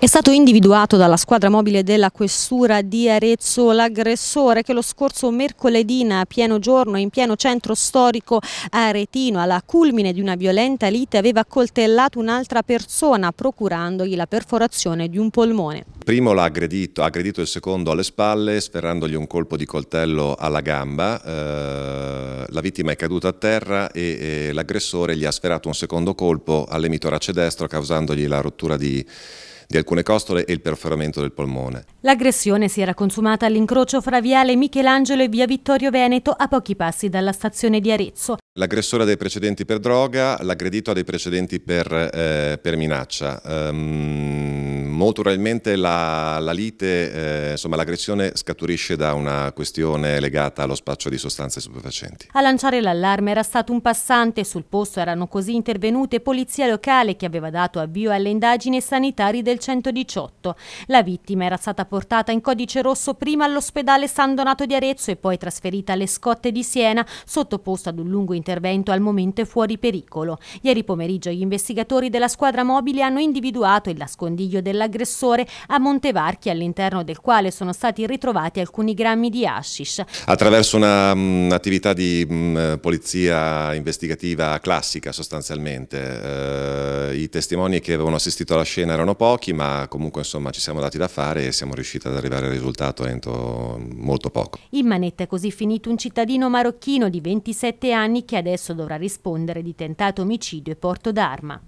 È stato individuato dalla squadra mobile della Questura di Arezzo l'aggressore che lo scorso mercoledì a pieno giorno in pieno centro storico aretino alla culmine di una violenta lite aveva coltellato un'altra persona procurandogli la perforazione di un polmone. Primo l'ha aggredito, ha aggredito il secondo alle spalle sferrandogli un colpo di coltello alla gamba, eh, la vittima è caduta a terra e l'aggressore gli ha sferrato un secondo colpo all'emitorace destro causandogli la rottura di di alcune costole e il perforamento del polmone. L'aggressione si era consumata all'incrocio fra Viale Michelangelo e Via Vittorio Veneto a pochi passi dalla stazione di Arezzo l'aggressore ha dei precedenti per droga, l'aggredito ha dei precedenti per, eh, per minaccia. Um, molto probabilmente la, la lite, eh, insomma l'aggressione scaturisce da una questione legata allo spaccio di sostanze stupefacenti. A lanciare l'allarme era stato un passante, sul posto erano così intervenute polizia locale che aveva dato avvio alle indagini sanitarie del 118. La vittima era stata portata in codice rosso prima all'ospedale San Donato di Arezzo e poi trasferita alle scotte di Siena, sottoposta ad un lungo intervento intervento al momento è fuori pericolo. Ieri pomeriggio gli investigatori della squadra mobile hanno individuato il nascondiglio dell'aggressore a Montevarchi all'interno del quale sono stati ritrovati alcuni grammi di hashish. Attraverso un'attività mm, di mh, mm, polizia investigativa classica sostanzialmente, eh, i testimoni che avevano assistito alla scena erano pochi ma comunque insomma ci siamo dati da fare e siamo riusciti ad arrivare al risultato entro molto poco. In manetta è così finito un cittadino marocchino di 27 anni che ha adesso dovrà rispondere di tentato omicidio e porto d'arma.